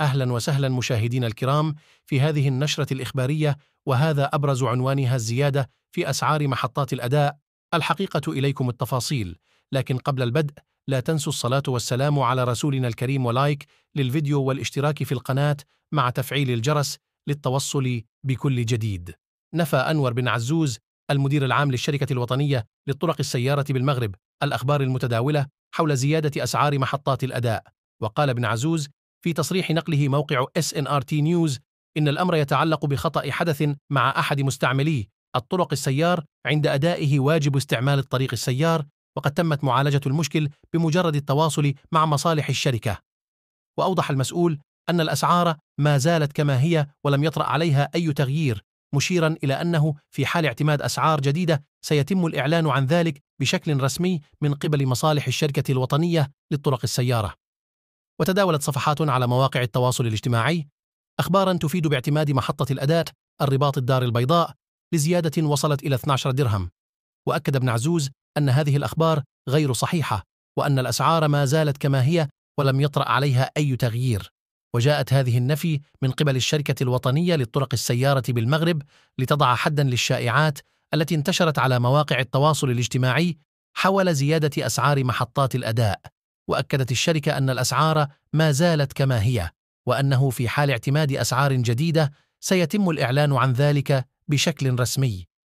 أهلا وسهلا مشاهدين الكرام في هذه النشرة الإخبارية وهذا أبرز عنوانها الزيادة في أسعار محطات الأداء الحقيقة إليكم التفاصيل لكن قبل البدء لا تنسوا الصلاة والسلام على رسولنا الكريم ولايك للفيديو والاشتراك في القناة مع تفعيل الجرس للتوصل بكل جديد نفى أنور بن عزوز المدير العام للشركة الوطنية للطرق السيارة بالمغرب الأخبار المتداولة حول زيادة أسعار محطات الأداء وقال ابن عزوز في تصريح نقله موقع SNRT نيوز إن الأمر يتعلق بخطأ حدث مع أحد مستعملي الطرق السيار عند أدائه واجب استعمال الطريق السيار وقد تمت معالجة المشكل بمجرد التواصل مع مصالح الشركة وأوضح المسؤول أن الأسعار ما زالت كما هي ولم يطرأ عليها أي تغيير مشيرا إلى أنه في حال اعتماد أسعار جديدة سيتم الإعلان عن ذلك بشكل رسمي من قبل مصالح الشركة الوطنية للطرق السيارة وتداولت صفحات على مواقع التواصل الاجتماعي أخبارا تفيد باعتماد محطة الأداة الرباط الدار البيضاء لزيادة وصلت إلى 12 درهم وأكد ابن عزوز أن هذه الأخبار غير صحيحة وأن الأسعار ما زالت كما هي ولم يطرأ عليها أي تغيير وجاءت هذه النفي من قبل الشركة الوطنية للطرق السيارة بالمغرب لتضع حدا للشائعات التي انتشرت على مواقع التواصل الاجتماعي حول زيادة أسعار محطات الأداء وأكدت الشركة أن الأسعار ما زالت كما هي وأنه في حال اعتماد أسعار جديدة سيتم الإعلان عن ذلك بشكل رسمي